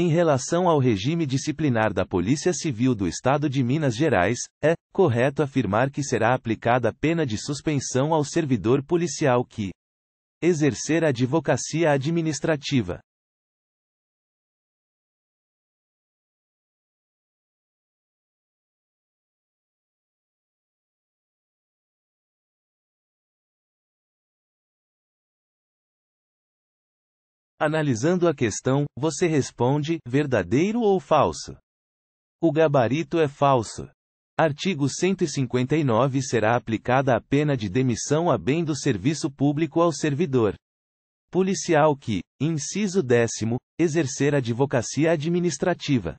Em relação ao regime disciplinar da Polícia Civil do Estado de Minas Gerais, é correto afirmar que será aplicada pena de suspensão ao servidor policial que exercer a advocacia administrativa Analisando a questão, você responde: verdadeiro ou falso? O gabarito é falso. Artigo 159 será aplicada a pena de demissão a bem do serviço público ao servidor policial que, inciso décimo, exercer advocacia administrativa.